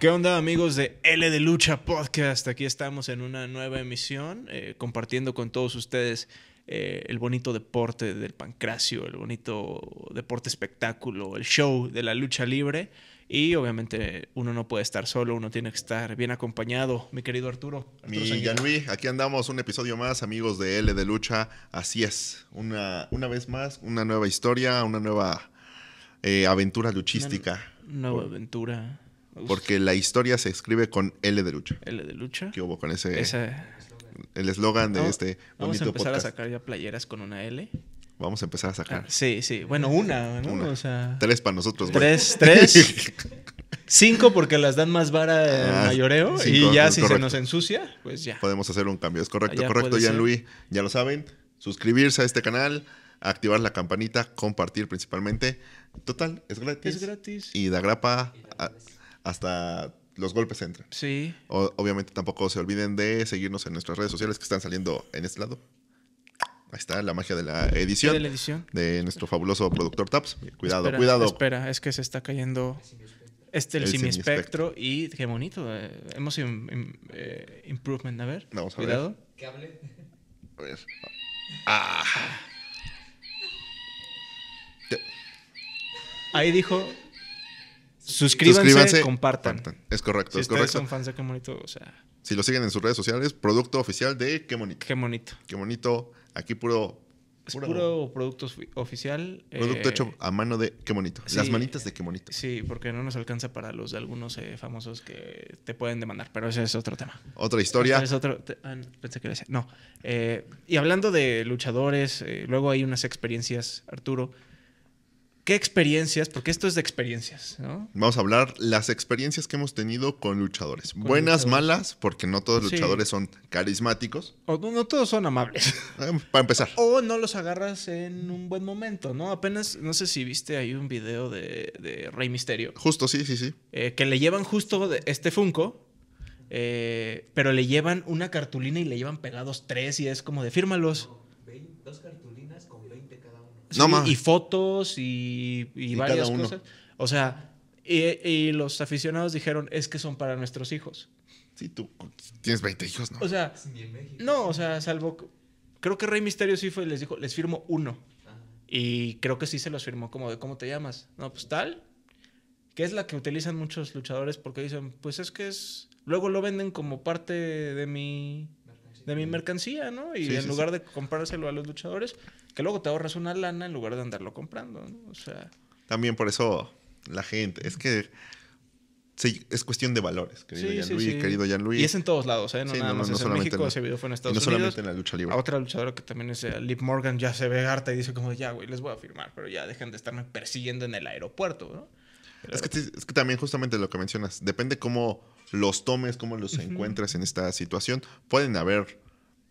¿Qué onda amigos de L de Lucha Podcast? Aquí estamos en una nueva emisión eh, compartiendo con todos ustedes eh, el bonito deporte del pancracio, el bonito deporte espectáculo, el show de la lucha libre. Y obviamente uno no puede estar solo, uno tiene que estar bien acompañado, mi querido Arturo. mi Yanui, aquí andamos un episodio más, amigos de L de Lucha. Así es, una, una vez más, una nueva historia, una nueva eh, aventura luchística. nueva aventura porque la historia se escribe con L de lucha. L de lucha. ¿Qué hubo con ese? El eslogan de ah, este bonito Vamos a empezar a sacar ya playeras con una L. Vamos a empezar a ah, sacar. sí, sí. Bueno, una, O sea... Tres para nosotros, Tres, tres. Cinco porque las dan más vara ah, mayoreo. y ya si se nos ensucia, pues ya. Podemos hacer un cambio. Es correcto, correcto, Jean-Louis. Ya lo saben. Suscribirse a este canal activar la campanita, compartir principalmente. Total, es gratis. Es gratis. Y da grapa hasta los golpes entran. Sí. obviamente tampoco se olviden de seguirnos en nuestras redes sociales que están saliendo en este lado. Ahí está la magia de la edición. De la edición. De nuestro fabuloso productor Taps. Cuidado, cuidado. Espera, es que se está cayendo este, el, el semiespectro. Y qué bonito. Eh, hemos hecho eh, improvement. A ver. Vamos a cuidado. Que hable. A ver. Ah. Ahí dijo Suscríbanse, compartan. Es correcto, si es ustedes correcto. son fans de Qué o sea... Si lo siguen en sus redes sociales, producto oficial de Qué Bonito. Qué Bonito. Qué Bonito. Aquí puro... Es puro, producto oficial. Producto eh, hecho a mano de Qué Bonito. Las manitas de Qué Bonito. Sí, porque no nos alcanza para los de algunos eh, famosos que te pueden demandar, pero ese es otro tema. Otra historia. Es otro ah, pensé que No. Eh, y hablando de luchadores, luego hay unas experiencias, Arturo ¿Qué experiencias? Porque esto es de experiencias, ¿no? Vamos a hablar las experiencias que hemos tenido con luchadores. Buenas, malas, porque no todos los luchadores son carismáticos. O no, todos son amables. Eh, para empezar. O no los agarras en un buen momento, ¿no? Apenas, no sé si viste ahí un video de, Rey Misterio. Justo, sí, sí, sí. Eh, que le llevan justo este Funko. Eh, pero le llevan una cartulina y le llevan pegados tres y es como de fírmalos y fotos y, y, varias cosas. O sea, y, los aficionados dijeron, es que son para nuestros hijos. Sí, tú tienes 20 hijos, ¿no? O sea, no, o sea, salvo... Creo que Rey Misterio sí fue y les dijo, les firmo uno. Ah. Y creo que sí se los firmó como de, ¿cómo te llamas? No, pues tal, que es la que utilizan muchos luchadores porque dicen, pues es que es... Luego lo venden como parte de mi de mi mercancía, ¿no? Y en lugar de comprárselo a los luchadores, que luego te ahorras una lana en lugar de andarlo comprando, ¿no? O sea... También por eso la gente, es que sí, es cuestión de valores, querido sí, Luis, sí, querido Luis. Y es en todos lados, ¿eh? No nada más en México, ese video fue en Estados Unidos, no solamente en la lucha libre. A otra luchadora que también es eh, Lip Morgan ya se ve harta y dice como, ya, güey, les voy a firmar, pero ya dejen de estarme persiguiendo en el aeropuerto, ¿no? Es que, también justamente lo que mencionas, depende cómo los tomes, cómo los encuentres en esta situación. Pueden haber,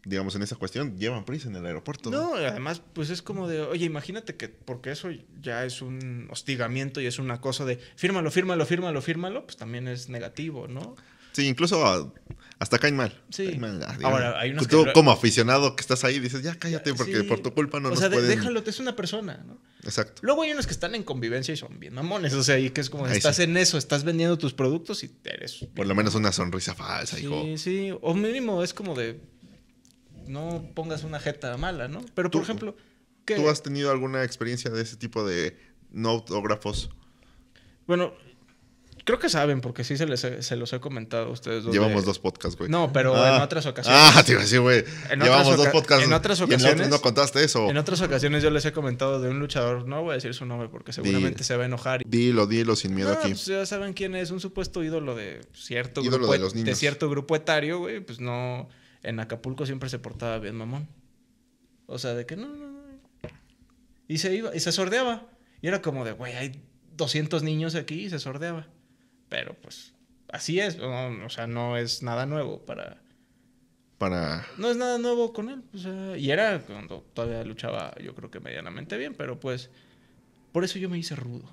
digamos, en esa cuestión, llevan prisa en el aeropuerto. No, ¿no? además, pues es como de, oye, imagínate que, porque eso ya es un hostigamiento y es una cosa de, fírmalo, fírmalo, fírmalo, fírmalo, pues también es negativo, ¿no? Sí, incluso hasta caen mal. Sí. Ah, Ahora, hay unos como aficionado que estás ahí, dices, ya cállate, porque por tu culpa no o sea, déjalo te es una persona, ¿no? Exacto. Luego hay unos que están en convivencia y son bien mamones. O sea, y que es como, estás en eso, estás vendiendo tus productos y eres. Por lo menos una sonrisa falsa, hijo. Sí, sí. O mínimo es como de. No pongas una jeta mala, ¿no? Pero, por ejemplo. ¿Tú has tenido alguna experiencia de ese tipo de no autógrafos? Bueno, Creo que saben, porque sí se, les los he comentado a ustedes. Dos Llevamos dos podcasts, güey. No, pero en ah. otras ocasiones. Ah, te iba güey. Llevamos dos podcasts. En otras ocasiones. no contaste eso. En otras ocasiones yo les he comentado de un luchador. No voy a decir su nombre porque seguramente se va a enojar. Dilo, dilo sin miedo ah, aquí. Pues, ya saben quién es. Un supuesto ídolo de cierto, grupo, de, los niños. de cierto grupo etario, güey. Pues no. En Acapulco siempre se portaba bien, mamón. O sea, de que no, no, no. Y se iba, y se sordeaba. Y era como de, güey, hay 200 niños aquí y se sordeaba. Pero pues así es, o, sea, no es nada nuevo para... Para... No es nada nuevo con él. O sea, y era cuando todavía luchaba, yo creo que medianamente bien, pero pues por eso yo me hice rudo.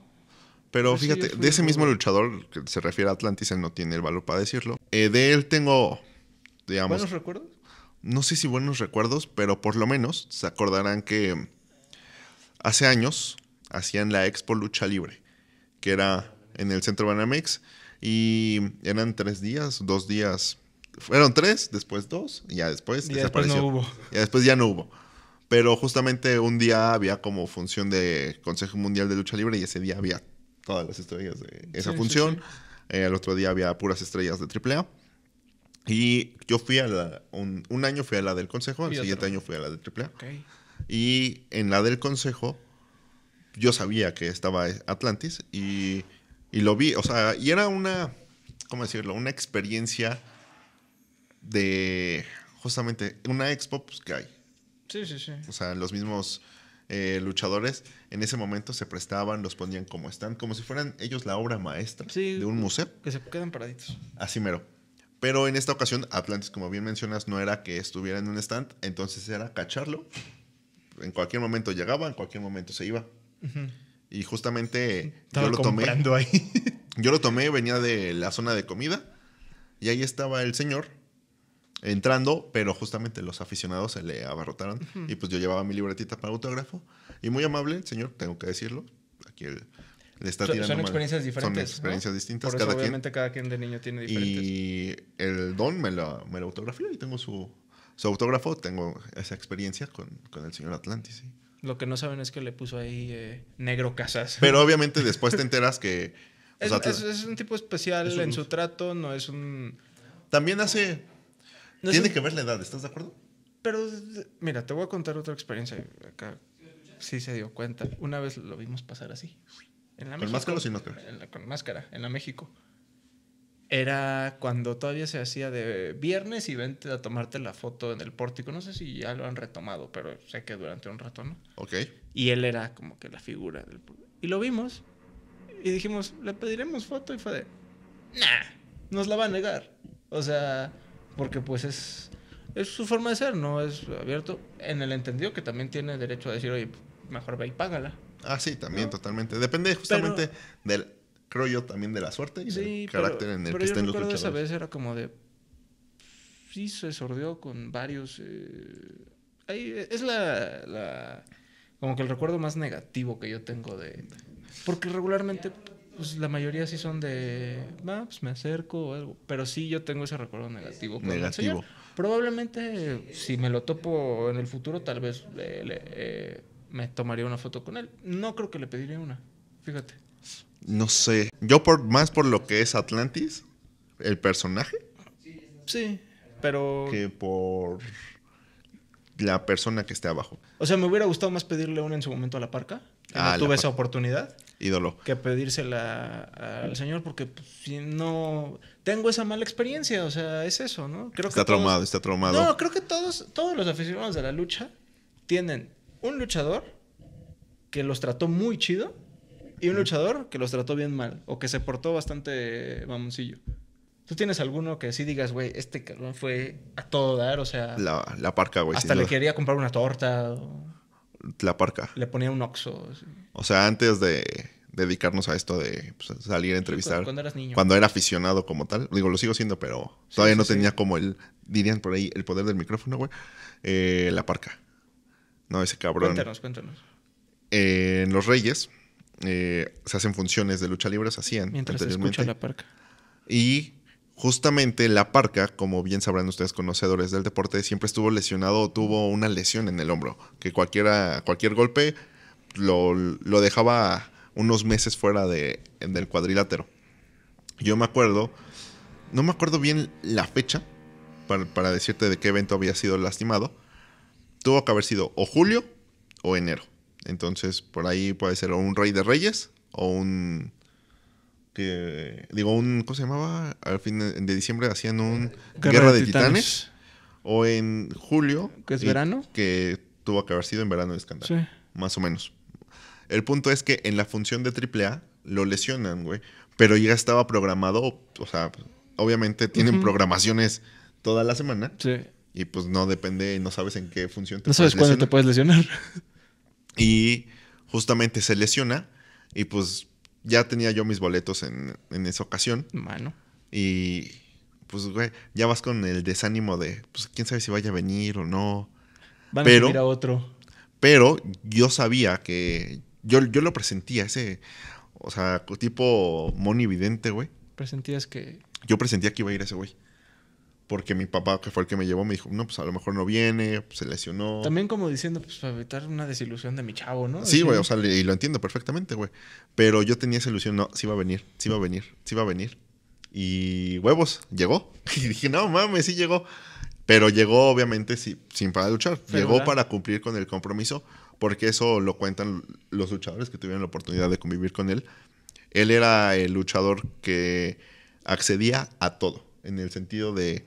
Pero fíjate, de ese mismo luchador que se refiere a Atlantis, él no tiene el valor para decirlo. Eh, de él tengo, digamos... ¿Buenos recuerdos? No sé si buenos recuerdos, pero por lo menos se acordarán que hace años hacían la Expo Lucha Libre, que era en el Centro Banamex y eran tres días, dos días. Fueron tres, después dos, y ya después y desapareció. Después no hubo. Ya después ya no hubo. Pero justamente un día había como función de Consejo Mundial de Lucha Libre y ese día había todas las estrellas de esa función. el eh, otro día había puras estrellas de AAA. Y yo fui a la. Un, año fui a la del Consejo, el siguiente año fui a la de AAA. Y en la del Consejo, yo sabía que estaba Atlantis y y lo vi, o sea, y era una, ¿cómo decirlo? Una experiencia de justamente una expo pues, que hay. Sí, sí, sí. O sea, los mismos eh, luchadores en ese momento se prestaban, los ponían como están, como si fueran ellos la obra maestra de un museo. Que se quedan paraditos. Así mero. Pero en esta ocasión, Atlantis, como bien mencionas, no era que estuviera en un stand, entonces era cacharlo. En cualquier momento llegaba, en cualquier momento se iba. Y justamente yo lo tomé. Ahí. Yo lo tomé, venía de la zona de comida. Y ahí estaba el señor entrando, pero justamente los aficionados se le abarrotaron. Y pues yo llevaba mi libretita para autógrafo. Y muy amable el señor, tengo que decirlo. Aquí le está tirando. Son experiencias diferentes. Son experiencias distintas. Por eso, cada obviamente, quien. de niño tiene diferentes. Y el don me lo, me autografió y tengo su, autógrafo. Tengo esa experiencia con, con el señor Atlantis. Lo que no saben es que le puso ahí eh, negro casas. Pero obviamente después te enteras que... es, un tipo especial en su trato, no es un... También hace... tiene que ver la edad, ¿estás de acuerdo? Pero mira, te voy a contar otra experiencia. Acá sí se dio cuenta. Una vez lo vimos pasar así. En la máscara o sin máscara? con máscara, en la México era cuando todavía se hacía de viernes y vente a tomarte la foto en el pórtico. No sé si ya lo han retomado, pero sé que durante un rato, ¿no? Ok. Y él era como que la figura del... Y lo vimos y dijimos, le pediremos foto y fue de... Nah, nos la va a negar. O sea, porque pues es, es su forma de ser, no es abierto. En el entendido que también tiene derecho a decir, oye, mejor ve y págala. Ah, sí, también, totalmente. Depende justamente del creo yo, también de la suerte y carácter en el que estén en los esa vez era como de. Sí, se sordió con varios. Eh, ahí eh, es la, la, Como que el recuerdo más negativo que yo tengo de. Porque regularmente, pues la mayoría sí son de. Pues, me acerco o algo. Pero sí yo tengo ese recuerdo negativo. negativo. Probablemente, si me lo topo en el futuro, tal vez eh, me tomaría una foto con él. No creo que le pediría una. Fíjate. No sé. Yo por más por lo que es Atlantis, el personaje. Sí, pero. Que por la persona que esté abajo. O sea, me hubiera gustado más pedirle una en su momento a la parca. no ah, tuve esa oportunidad. Ídolo. Que pedírsela al señor, porque pues, si no. Tengo esa mala experiencia, o sea, es eso, ¿no? Creo está que traumado, está traumado. No, creo que todos, todos los aficionados de la lucha tienen un luchador que los trató muy chido y un luchador que los trató bien mal o que se portó bastante mamoncillo. ¿Tú tienes alguno que sí digas, güey, este cabrón fue a todo dar? O sea. La, parca, güey. Hasta le quería comprar una torta. La parca. Le ponía un oxo. O sea, antes de dedicarnos a esto de pues, salir a entrevistar. Cuando, niño. Cuando era aficionado como tal. Digo, lo sigo siendo, pero todavía no tenía como el. Dirían por ahí el poder del micrófono, güey. Eh, la parca. No, ese cabrón. Cuéntanos, cuéntanos. en Los Reyes eh, se hacen funciones de lucha libre, se hacían Mientras se la parca. Y justamente la parca, como bien sabrán ustedes conocedores del deporte, siempre estuvo lesionado o tuvo una lesión en el hombro, que cualquiera, cualquier golpe lo, dejaba unos meses fuera de, del cuadrilátero. Yo me acuerdo, no me acuerdo bien la fecha para, para decirte de qué evento había sido lastimado. Tuvo que haber sido o julio o enero entonces, por ahí puede ser un rey de reyes o un... Que, digo, un... ¿Cómo se llamaba? Al fin de, diciembre hacían un... Eh, guerra, de, titanes. O en julio... ¿Que es verano? Que tuvo que haber sido en verano de escándalo. Más o menos. El punto es que en la función de AAA lo lesionan, güey. Pero ya estaba programado, o sea, obviamente tienen programaciones toda la semana. Sí. Y pues no depende, no sabes en qué función te No sabes cuándo te puedes lesionar. Y justamente se lesiona y pues ya tenía yo mis boletos en, esa ocasión. Mano. Y pues, güey, ya vas con el desánimo de, pues, quién sabe si vaya a venir o no. Van a venir a otro. Pero yo sabía que, yo, yo lo presentía, ese, o sea, tipo monividente, güey. ¿Presentías que...? Yo presentía que iba a ir ese güey porque mi papá, que fue el que me llevó, me dijo, no, pues a lo mejor no viene, pues, se lesionó. También como diciendo, pues para evitar una desilusión de mi chavo, ¿no? Sí, güey, o sea, y lo entiendo perfectamente, güey. Pero yo tenía esa ilusión, no, sí va a venir, sí va a venir, sí va a venir. Y huevos, llegó. Y dije, no mames, sí llegó. Pero llegó, obviamente, sí, sin para luchar. llegó para cumplir con el compromiso, porque eso lo cuentan los luchadores que tuvieron la oportunidad de convivir con él. Él era el luchador que accedía a todo en el sentido de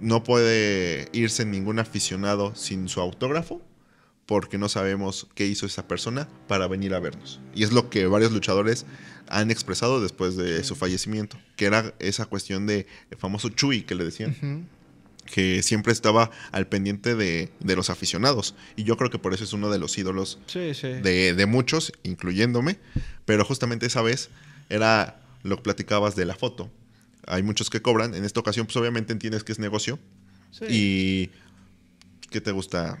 no puede irse ningún aficionado sin su autógrafo porque no sabemos qué hizo esa persona para venir a vernos. Y es lo que varios luchadores han expresado después de su fallecimiento, que era esa cuestión de famoso Chuy que le decían. que siempre estaba al pendiente de, los aficionados. Y yo creo que por eso es uno de los ídolos De, de, muchos, incluyéndome. Pero justamente esa vez era lo que platicabas de la foto hay muchos que cobran. En esta ocasión, pues obviamente entiendes que es negocio. Y. ¿Qué te gusta?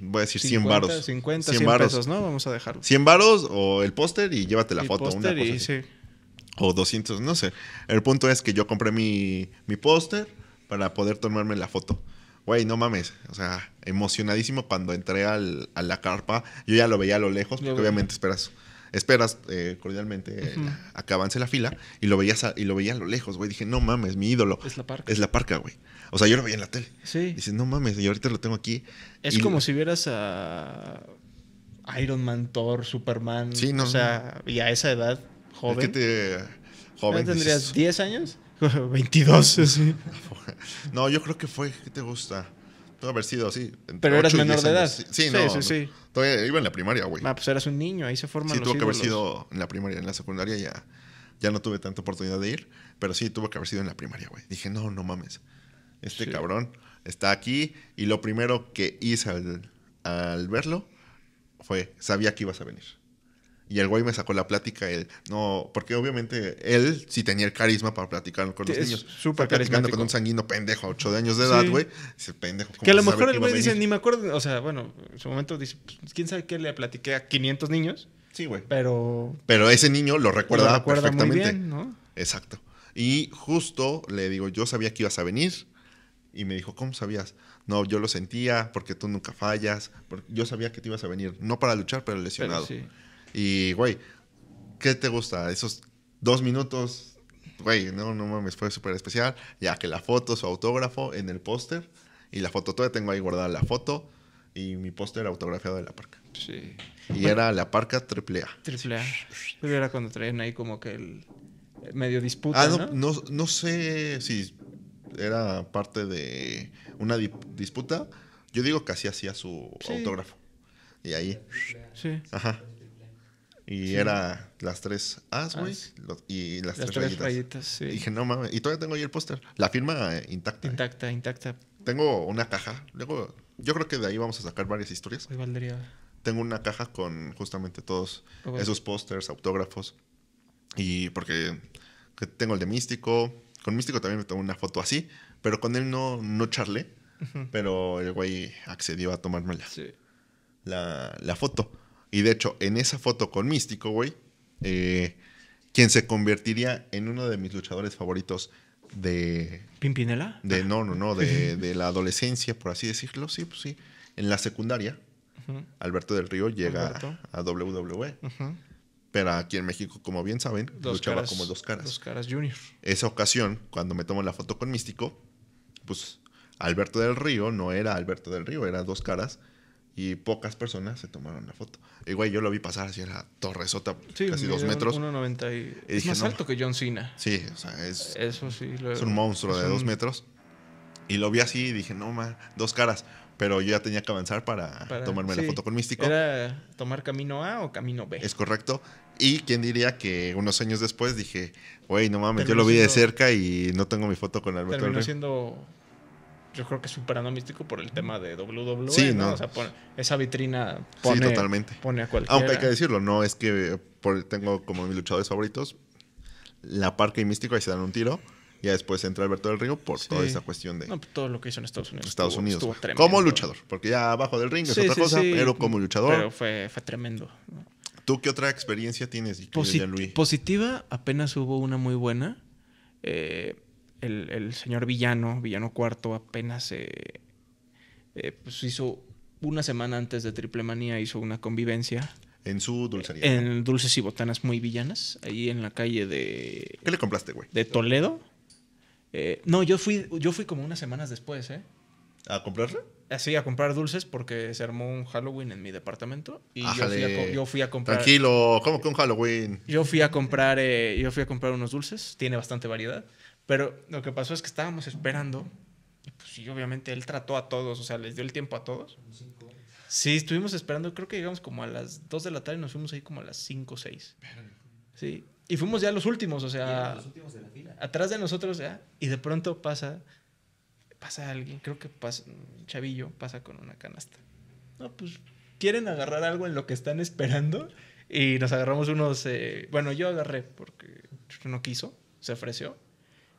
Voy a decir 100 varos. 50, 100 pesos, ¿no? Vamos a dejarlo. 100 varos o el póster y llévate la foto. Póster y, Sí. O 200, no sé. El punto es que yo compré mi, mi póster para poder tomarme la foto. Güey, no mames. O sea, emocionadísimo cuando entré a la carpa. Yo ya lo veía a lo lejos, porque obviamente esperas esperas eh, cordialmente uh avance la fila y lo veías y lo veía a lo lejos, güey. Dije, no mames, mi ídolo. Es la parca. Es la parca, güey. O sea, yo lo veía en la tele. Sí. Dices, no mames, y ahorita lo tengo aquí. Es como si vieras a Iron Man, Thor, Superman. Sí, no. O sea, y a esa edad, joven. Es te. Joven. ¿Tendrías 10 años? 22, sí. No, yo creo que fue, ¿qué te gusta? que haber sido así. Pero eras menor de edad. Sí, no, sí, sí. Todavía iba en la primaria, güey. Ah, pues eras un niño, ahí se forman sí, los Sí, tuvo que haber sido en la primaria, en la secundaria ya, ya no tuve tanta oportunidad de ir, pero sí tuvo que haber sido en la primaria, güey. Dije, no, no mames. Este cabrón está aquí y lo primero que hice al, al verlo fue, sabía que ibas a venir. Y el güey me sacó la plática, él, no, porque obviamente él sí tenía el carisma para platicar con los niños. Súper platicando con un sanguino pendejo a 8 años de edad, güey. pendejo. que a lo mejor el güey dice, ni me acuerdo, o sea, bueno, en su momento dice, pues, quién sabe qué le platiqué a 500 niños. Sí, güey. Pero. Pero ese niño lo recuerda, perfectamente. ¿no? Exacto. Y justo le digo, yo sabía que ibas a venir. Y me dijo, ¿cómo sabías? No, yo lo sentía porque tú nunca fallas. yo sabía que te ibas a venir. No para luchar, pero lesionado. sí. Y, güey, ¿qué te gusta? Esos dos minutos, güey, no, no mames, fue súper especial. Ya que la foto, su autógrafo en el póster. Y la foto, todavía tengo ahí guardada la foto y mi póster autografiado de la parca. Sí. Y era la parca triple A. Triple A. Era cuando traían ahí como que el eh, medio disputa. Ah, no, ¿no? no, sé si era parte de una disputa. Yo digo que así hacía su autógrafo. Y ahí. Sí. Ajá. Y era las tres As, güey. Y las, tres, y dije, no mames. Y todavía tengo ahí el póster. La firma eh, intacta. ¿eh? Intacta, intacta. Tengo una caja. Luego, yo creo que de ahí vamos a sacar varias historias. Tengo una caja con justamente todos esos pósters, autógrafos. Y porque tengo el de Místico. Con Místico también me tomé una foto así. Pero con él no, no charlé. Pero el güey accedió a tomarme La, la foto. Y de hecho, en esa foto con Místico, güey, eh, quien se convertiría en uno de mis luchadores favoritos de... ¿Pimpinela? De, no, no, no, de, de la adolescencia, por así decirlo, sí, pues sí. En la secundaria, Alberto del Río llega a, WWE. Pero aquí en México, como bien saben, luchaba como dos caras. Dos caras junior. Esa ocasión, cuando me tomo la foto con Místico, pues Alberto del Río no era Alberto del Río, era dos caras y pocas personas se tomaron la foto. Y güey, yo lo vi pasar hacia la torresota, Sota, casi dos metros. es más alto que John Cena. Sí, o sea, es, es un monstruo de dos metros. Y lo vi así y dije, no, más dos caras. Pero yo ya tenía que avanzar para, tomarme la foto con Místico. ¿Era tomar camino A o camino B? Es correcto. Y quién diría que unos años después dije, güey, no mames, yo lo vi de cerca y no tengo mi foto con Alberto Terminó siendo yo creo que es un místico por el tema de WWE. Sí, ¿no? O sea, esa vitrina pone, sí, totalmente. pone a cualquiera. Aunque hay que decirlo, no es que eh, tengo como mis luchadores favoritos. La Parca y Místico ahí se dan un tiro. Y después entra Alberto del Río por toda esa cuestión de. No, pues, todo lo que hizo en Estados Unidos. Estados Unidos. como luchador, porque ya abajo del ring es otra cosa, pero como luchador. Pero fue, tremendo. ¿Tú qué otra experiencia tienes, Luis? Positiva, apenas hubo una muy buena. Eh, el, señor villano, villano cuarto, apenas eh, eh pues hizo una semana antes de Triple Manía, hizo una convivencia. En su dulcería. En dulces y botanas muy villanas, ahí en la calle de... ¿Qué le compraste, güey? De Toledo. Eh, no, yo fui, yo fui como unas semanas después, ¿eh? ¿A comprarle? Sí, a comprar dulces porque se armó un Halloween en mi departamento. Y yo fui, a, yo fui, a, comprar. Tranquilo, ¿cómo que un Halloween? Yo fui a comprar, eh, yo fui a comprar unos dulces, tiene bastante variedad. Pero lo que pasó es que estábamos esperando. Y pues sí, obviamente él trató a todos, o sea, les dio el tiempo a todos. Sí, estuvimos esperando, creo que llegamos como a las 2 de la tarde y nos fuimos ahí como a las cinco o 6. Sí, y fuimos ya los últimos, o sea, atrás de nosotros ya, y de pronto pasa, pasa alguien, creo que pasa, un chavillo pasa con una canasta. No, pues quieren agarrar algo en lo que están esperando y nos agarramos unos, eh, bueno, yo agarré porque no quiso, se ofreció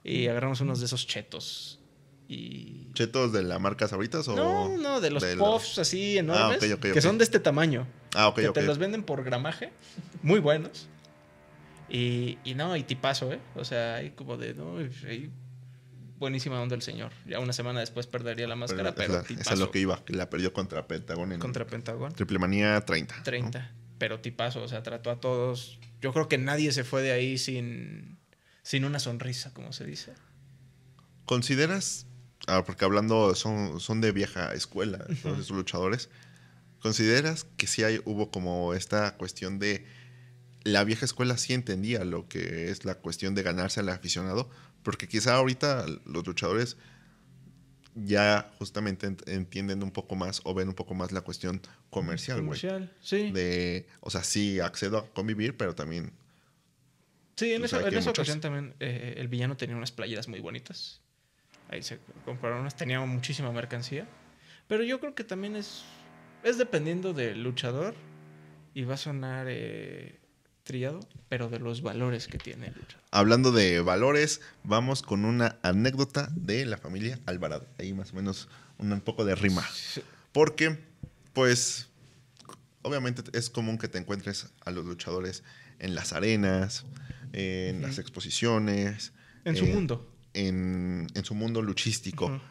y agarramos unos de esos chetos. Y... ¿Chetos de la marca ahorita? O no, no, de los puffs así ah, enormes. que son de este tamaño. Ah, ok, Que te los venden por gramaje. Muy buenos. Y, y, no, y tipazo, ¿eh? O sea, hay como de, no, buenísima onda el señor. Ya una semana después perdería la máscara, pero, tipazo. Esa es lo que iba, la perdió contra Pentagón. En contra Pentagón. Triple Manía 30. 30, pero tipazo, o sea, trató a todos. Yo creo que nadie se fue de ahí sin, sin una sonrisa, como se dice. ¿Consideras, ah, porque hablando son, son de vieja escuela, entonces luchadores, ¿consideras que sí hay, hubo como esta cuestión de la vieja escuela sí entendía lo que es la cuestión de ganarse al aficionado? Porque quizá ahorita los luchadores ya justamente entienden un poco más o ven un poco más la cuestión comercial, güey. Comercial, sí. De, o sea, sí accedo a convivir, pero también Sí, en, esa, en ocasión también eh, el villano tenía unas playeras muy bonitas. Ahí se compraron unas, tenía muchísima mercancía. Pero yo creo que también es, es dependiendo del luchador y va a sonar eh, trillado, pero de los valores que tiene el luchador. Hablando de valores, vamos con una anécdota de la familia Alvarado. Ahí más o menos un poco de rima. Porque, pues, obviamente es común que te encuentres a los luchadores en las arenas, en las exposiciones. En su eh, mundo. En, su mundo luchístico.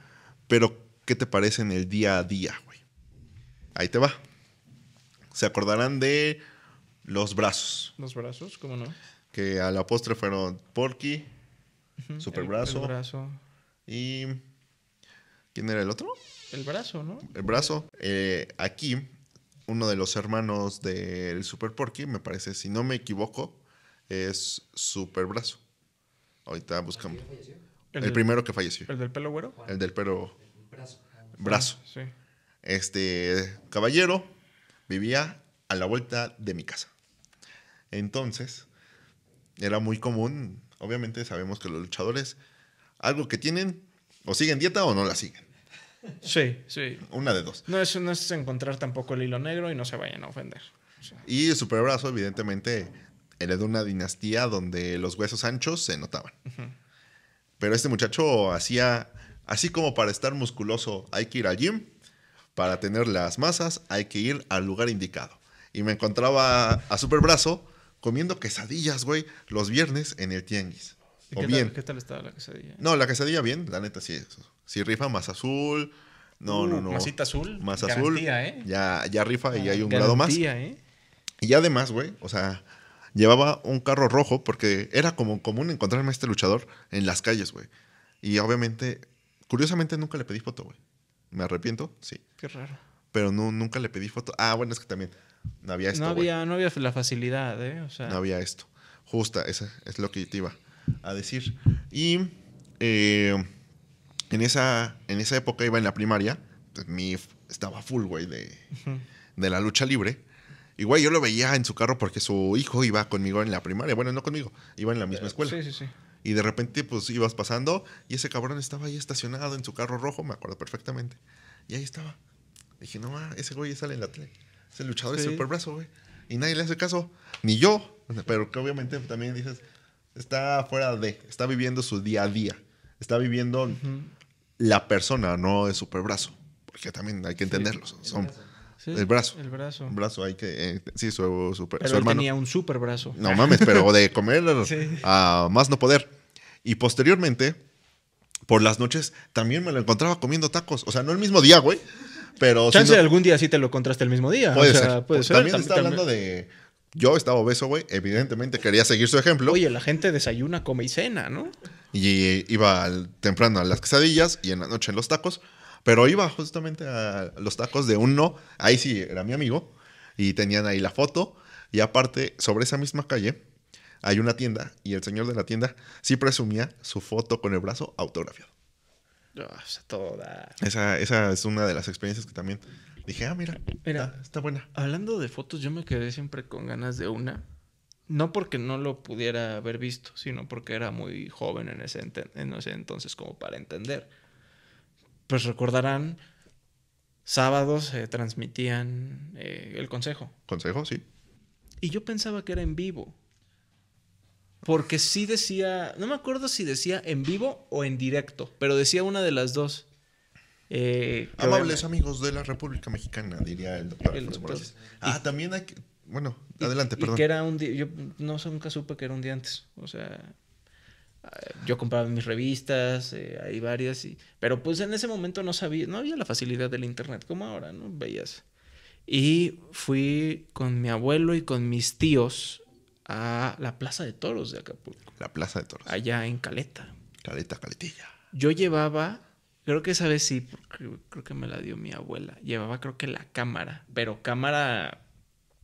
Pero, ¿qué te parece en el día a día, güey? Ahí te va. Se acordarán de los brazos. Los brazos, ¿cómo no? Que a la postre fueron Porky, Super Superbrazo. brazo. Y. ¿Quién era el otro? El brazo, ¿no? El brazo. Eh, aquí, uno de los hermanos del Super Porky, me parece, si no me equivoco, es Super Brazo. Ahorita buscamos. El, primero que falleció. ¿El del pelo güero? El del pelo. Brazo. Brazo. Ah, sí. Este caballero vivía a la vuelta de mi casa. Entonces, era muy común. Obviamente sabemos que los luchadores, algo que tienen, o siguen dieta o no la siguen. Sí, sí. Una de dos. No es, no es encontrar tampoco el hilo negro y no se vayan a ofender. Y el superbrazo, evidentemente, de una dinastía donde los huesos anchos se notaban. Pero este muchacho hacía, así como para estar musculoso hay que ir al gym, para tener las masas hay que ir al lugar indicado. Y me encontraba a super brazo comiendo quesadillas, güey, los viernes en el tianguis. qué Tal, estaba la quesadilla? No, la quesadilla bien, la neta sí. Sí rifa más azul. No, uh, no, no. Masita azul. Más azul. ¿eh? Ya, ya rifa y ah, hay un grado más. ¿eh? Y además, güey, o sea, llevaba un carro rojo porque era como común encontrarme a este luchador en las calles, güey. Y obviamente, curiosamente nunca le pedí foto, güey. ¿Me arrepiento? Sí. Qué raro. Pero nunca le pedí foto. Ah, bueno, es que también no había esto. No había, no había la facilidad, ¿eh? No había esto. Justa, esa es lo que te iba a decir. Y eh, en, esa, en esa época iba en la primaria. Pues, mi estaba full, güey, de, de la lucha libre. Y güey, yo lo veía en su carro porque su hijo iba conmigo en la primaria. Bueno, no conmigo, iba en la misma eh, escuela. Sí, sí, sí. Y de repente, pues ibas pasando y ese cabrón estaba ahí estacionado en su carro rojo, me acuerdo perfectamente. Y ahí estaba. Dije, no, ah, ese güey sale en la tele. Ese luchador es el super brazo, güey. Y nadie le hace caso, ni yo. Pero que obviamente también dices, está fuera de, está viviendo su día a día. Está viviendo la persona, no es super Porque también hay que entenderlos. son, el brazo. El brazo. El brazo, hay que. Eh, sí, su, él hermano. tenía un super brazo. No mames, pero de comer a más no poder. Y posteriormente, por las noches, también me lo encontraba comiendo tacos. O sea, no el mismo día, güey. Pero. Chance algún día sí te lo contraste el mismo día. o sea, ser. También, está hablando de. Yo estaba obeso, güey. Evidentemente quería seguir su ejemplo. Oye, la gente desayuna, come y cena, ¿no? Y iba temprano a las quesadillas y en la noche en los tacos. Pero iba justamente a los tacos de uno. ahí sí, era mi amigo, y tenían ahí la foto. Y aparte, sobre esa misma calle hay una tienda y el señor de la tienda sí presumía su foto con el brazo autografiado. Ah, o toda... Esa, esa es una de las experiencias que también dije, ah, mira, mira está, está, buena. Hablando de fotos, yo me quedé siempre con ganas de una. No porque no lo pudiera haber visto, sino porque era muy joven en ese, en ese entonces como para entender pues recordarán, sábados se eh, transmitían eh, el consejo. Consejo, sí. Y yo pensaba que era en vivo. Porque sí decía, no me acuerdo si decía en vivo o en directo, pero decía una de las dos. Eh, Amables amigos de la República Mexicana, diría el doctor. Ah, también hay que, bueno, adelante, perdón. que era un día, yo no, nunca supe que era un día antes, o sea, yo compraba mis revistas, eh, hay varias, y, pero pues en ese momento no sabía, no había la facilidad del internet como ahora, ¿no? Veías. Y fui con mi abuelo y con mis tíos a la Plaza de Toros de Acapulco. La Plaza de Toros. Allá en Caleta. Caleta, Caletilla. Yo llevaba, creo que esa vez sí, creo, creo que me la dio mi abuela, llevaba creo que la cámara, pero cámara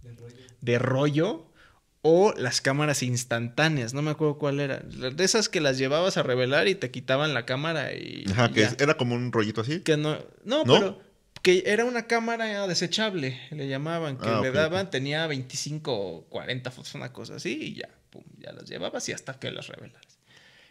de rollo, de rollo o las cámaras instantáneas, no me acuerdo cuál era. De esas que las llevabas a revelar y te quitaban la cámara y. Ajá, que era como un rollito así. Que no, no, pero que era una cámara desechable, le llamaban, que ah, le daban, tenía 25 o 40 fotos, una cosa así, y ya, pum, ya las llevabas y hasta que las revelaras.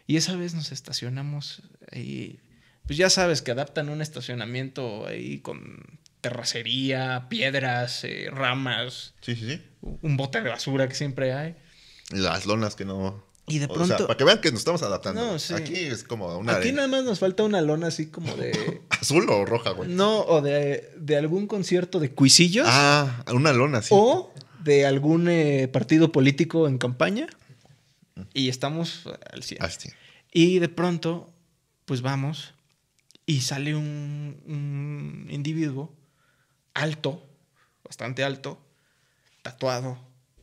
Y esa vez nos estacionamos ahí. Pues ya sabes que adaptan un estacionamiento ahí con terracería, piedras, eh, ramas. Sí, sí, sí. Un bote de basura que siempre hay. Las lonas que no. Y de pronto. para que vean que nos estamos adaptando. Aquí es como una. Aquí nada más nos falta una lona así como de. Azul o roja, güey. No, o de, algún concierto de cuisillos. Ah, una lona, sí. O de algún eh, partido político en campaña. Mm. Y estamos al cielo. Y de pronto, pues vamos. Y sale un individuo alto, bastante alto, tatuado,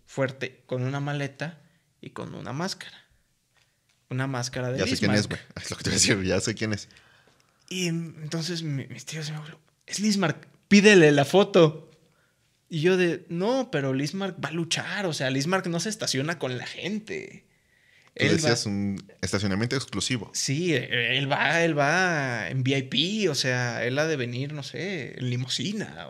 fuerte, con una maleta y con una máscara. Una máscara de Ya sé quién es, güey. Es lo que te voy a decir, ya sé quién es. Y entonces mis tíos me dijeron, es Lismark, pídele la foto. Y yo de, no, pero Lismark va a luchar, o sea, Lismark no se estaciona con la gente él decías un estacionamiento exclusivo. Sí, él va, él va en VIP, o sea, él ha de venir, no sé, en limusina.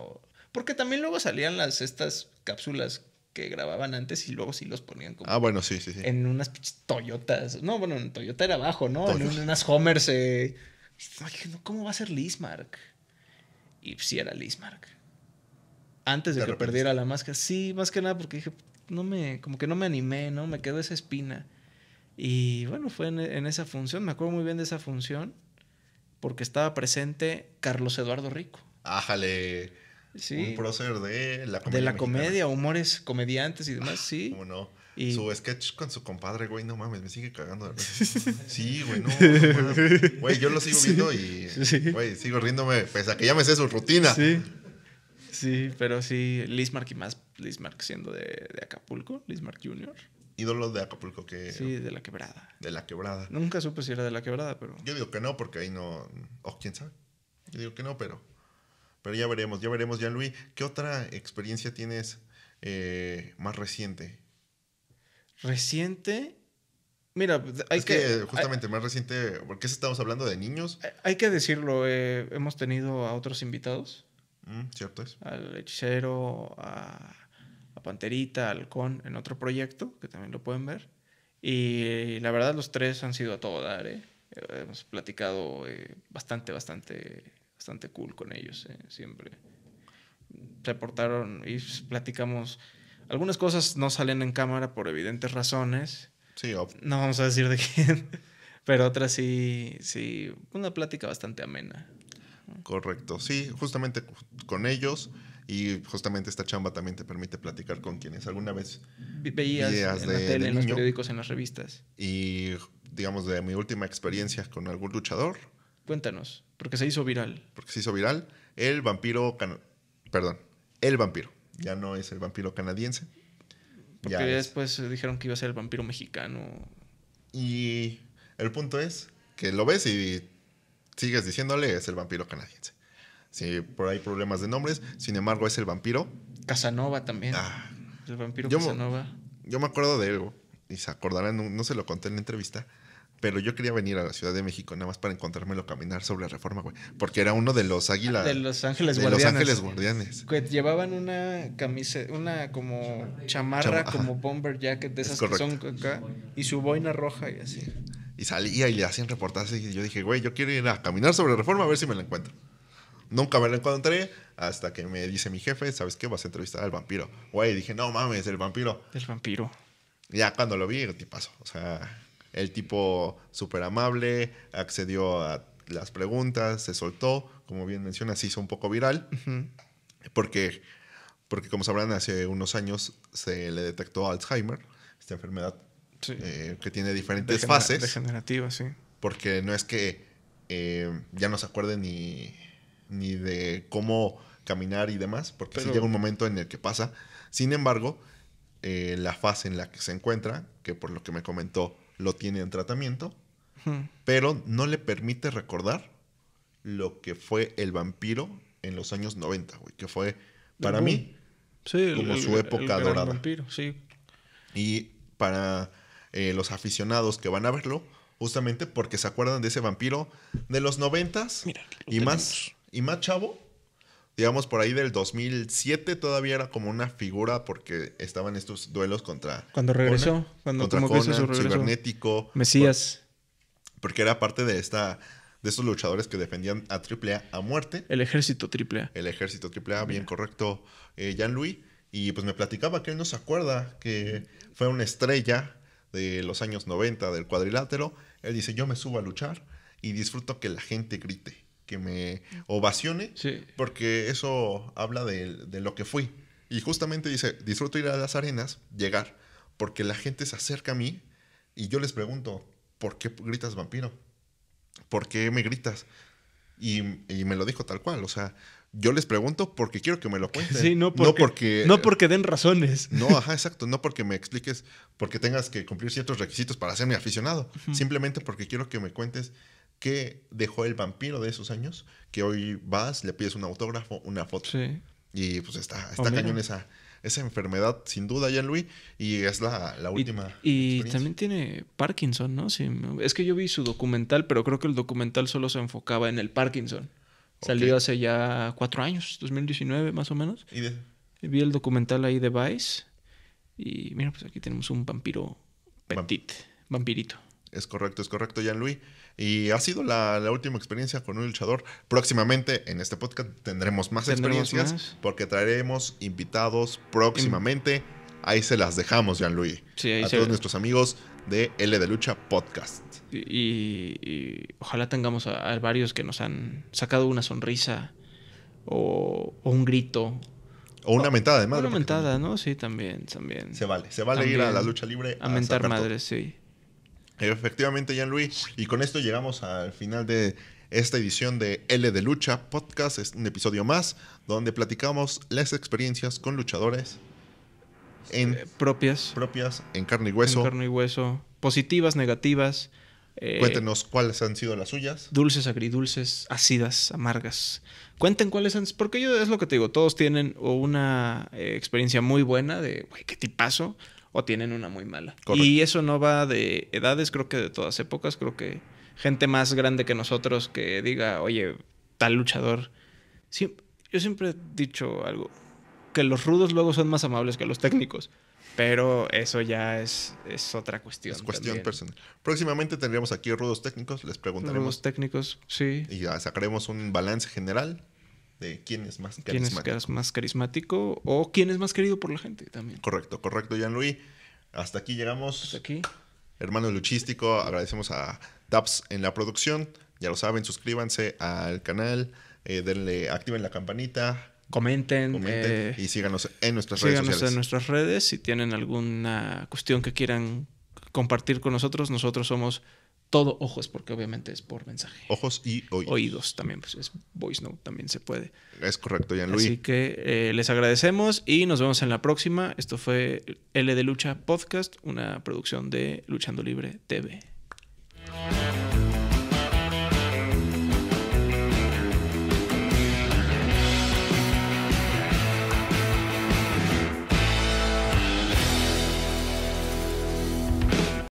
Porque también luego salían las, estas cápsulas que grababan antes y luego sí los ponían como. Ah, bueno, sí, sí, sí. En unas Toyotas. No, bueno, en Toyota era abajo, ¿no? En unas Homers. Eh, ¿cómo va a ser Lismark? Y sí era Lismark. Antes de que perdiera la máscara. Sí, más que nada porque dije, no me, como que no me animé, ¿no? Me quedó esa espina. Y bueno, fue en, esa función, me acuerdo muy bien de esa función, porque estaba presente Carlos Eduardo Rico. Ájale. Un prócer de la comedia. De la comedia, humores, comediantes y demás, ah, sí. ¿Cómo no? Su sketch con su compadre, güey, no mames, me sigue cagando de Sí, güey, no. güey, yo lo sigo viendo y. Güey, sigo riéndome, pese a que ya me sé su rutina. Sí. Sí, pero sí, Lismark y más Lismark siendo de, de Acapulco, Lismark Jr ídolos de Acapulco que... Sí, de la quebrada. De la quebrada. Nunca supe si era de la quebrada, pero... Yo digo que no, porque ahí no... O oh, quién sabe. Yo digo que no, pero... Pero ya veremos, ya veremos, ya Luis. ¿Qué otra experiencia tienes eh, más reciente? Reciente... Mira, pues, hay es que, eh, Justamente, más reciente, porque estamos hablando de niños. Hay que decirlo, eh, hemos tenido a otros invitados. Mm, cierto es. Al hechicero, a a Panterita, a Halcón en otro proyecto, que también lo pueden ver. Y la verdad los tres han sido a todo dar, ¿eh? Hemos platicado eh, bastante, bastante, bastante cool con ellos, ¿eh? siempre. Se portaron y platicamos. Algunas cosas no salen en cámara por evidentes razones. Sí, No vamos a decir de quién. Pero otras sí, sí, una plática bastante amena. Correcto, sí, justamente con ellos y justamente esta chamba también te permite platicar con quienes alguna vez veías, en de, la tele, en los periódicos, en las revistas. Y digamos de mi última experiencia con algún luchador. Cuéntanos, porque se hizo viral. Porque se hizo viral el vampiro, perdón, el vampiro. Ya no es el vampiro canadiense. Porque después dijeron que iba a ser el vampiro mexicano. Y el punto es que lo ves y sigues diciéndole es el vampiro canadiense. Sí, por ahí problemas de nombres. Sin embargo, es el vampiro. Casanova también. Ah. El vampiro yo Casanova. Me, yo me acuerdo de él, y se acordarán, no, se lo conté en la entrevista, pero yo quería venir a la Ciudad de México nada más para encontrármelo caminar sobre la reforma, güey. Porque era uno de los águilas. De los ángeles de guardianes. Los ángeles guardianes. Que llevaban una camisa, una como chamarra, como bomber jacket de esas que son acá, y su boina roja y así. Y salía y le hacían reportajes y yo dije, güey, yo quiero ir a caminar sobre reforma a ver si me la encuentro. Nunca me lo encontré hasta que me dice mi jefe, ¿sabes qué? Vas a entrevistar al vampiro. Güey, dije, no mames, el vampiro. El vampiro. Ya cuando lo vi, El pasó O sea, el tipo súper amable, accedió a las preguntas, se soltó, como bien menciona, se hizo un poco viral, porque, porque como sabrán, hace unos años se le detectó Alzheimer, esta enfermedad eh, que tiene diferentes fases. Degenerativa, sí. Porque no es que eh, ya no se acuerde ni ni de cómo caminar y demás, porque llega un momento en el que pasa. Sin embargo, eh, la fase en la que se encuentra, que por lo que me comentó, lo tiene en tratamiento, pero no le permite recordar lo que fue el vampiro en los años 90, güey, que fue para mí como su época dorada. Vampiro, sí. Y para eh, los aficionados que van a verlo, justamente porque se acuerdan de ese vampiro de los 90 y más y más chavo, digamos por ahí del 2007 todavía era como una figura porque estaban estos duelos contra cuando regresó cuando contra como cibernético Mesías porque era parte de esta de estos luchadores que defendían a AAA a muerte el ejército AAA el ejército AAA bien correcto eh, Jean Louis y pues me platicaba que él no se acuerda que fue una estrella de los años 90 del cuadrilátero él dice yo me subo a luchar y disfruto que la gente grite que me ovacione, porque eso habla de, lo que fui. Y justamente dice, disfruto ir a las arenas, llegar, porque la gente se acerca a mí y yo les pregunto, ¿por qué gritas vampiro? ¿Por qué me gritas? Y, me lo dijo tal cual, o sea, yo les pregunto porque quiero que me lo cuenten. Sí, no porque, no porque, den razones. No, ajá, exacto. No porque me expliques, porque tengas que cumplir ciertos requisitos para ser aficionado. Simplemente porque quiero que me cuentes que dejó el vampiro de esos años? Que hoy vas, le pides un autógrafo, una foto. Sí. Y pues está, está oh, cañón esa, enfermedad, sin duda, ya Luis, y es la, última. Y, también tiene Parkinson, ¿no? es que yo vi su documental, pero creo que el documental solo se enfocaba en el Parkinson. Salió hace ya cuatro años, 2019 más o menos. ¿Y Vi el documental ahí de Vice. Y mira, pues aquí tenemos un vampiro petit, vampirito. Es correcto, es correcto, Jean-Louis. Y ha sido la, última experiencia con un luchador. Próximamente en este podcast tendremos más experiencias porque traeremos invitados próximamente. Ahí se las dejamos, Jean-Louis. a todos nuestros amigos de L de Lucha Podcast. Y, ojalá tengamos a, varios que nos han sacado una sonrisa o, un grito. O una mentada de madre. Una mentada, ¿no? Sí, también, también. Se vale, se vale ir a la lucha libre. A, a mentar madres, sí. Efectivamente, Jean-Louis. Y con esto llegamos al final de esta edición de L de Lucha Podcast. Es un episodio más donde platicamos las experiencias con luchadores en eh, propias. Propias, en carne y hueso. En carne y hueso. Positivas, negativas. Eh, Cuéntenos cuáles han sido las suyas. Dulces, agridulces, ácidas, amargas. Cuenten cuáles han sido. Porque yo es lo que te digo, todos tienen una eh, experiencia muy buena de, güey, qué tipazo o tienen una muy mala. Y eso no va de edades, creo que de todas épocas, creo que gente más grande que nosotros que diga, oye, tal luchador. Sí, yo siempre he dicho algo, que los rudos luego son más amables que los técnicos. Pero eso ya es, es otra cuestión. Es cuestión personal. Próximamente tendríamos aquí rudos técnicos, les preguntaremos. Rudos técnicos, sí. Y ya sacaremos un balance general de quién es más carismático. ¿Quién es más carismático o quién es más querido por la gente también? Correcto, correcto, Jean-Louis. Hasta aquí llegamos. Hasta aquí. Hermano Luchístico, agradecemos a Daps en la producción. Ya lo saben, suscríbanse al canal, eh, denle, activen la campanita. Comenten. Eh, y síganos en nuestras redes sociales. en nuestras redes. Si tienen alguna cuestión que quieran compartir con nosotros, nosotros somos todo ojos, porque obviamente es por mensaje. Ojos y oídos. Oídos también, pues es voice note, también se puede. Es correcto, Jan Luis. Así que eh, les agradecemos y nos vemos en la próxima. Esto fue L de Lucha Podcast, una producción de Luchando Libre TV.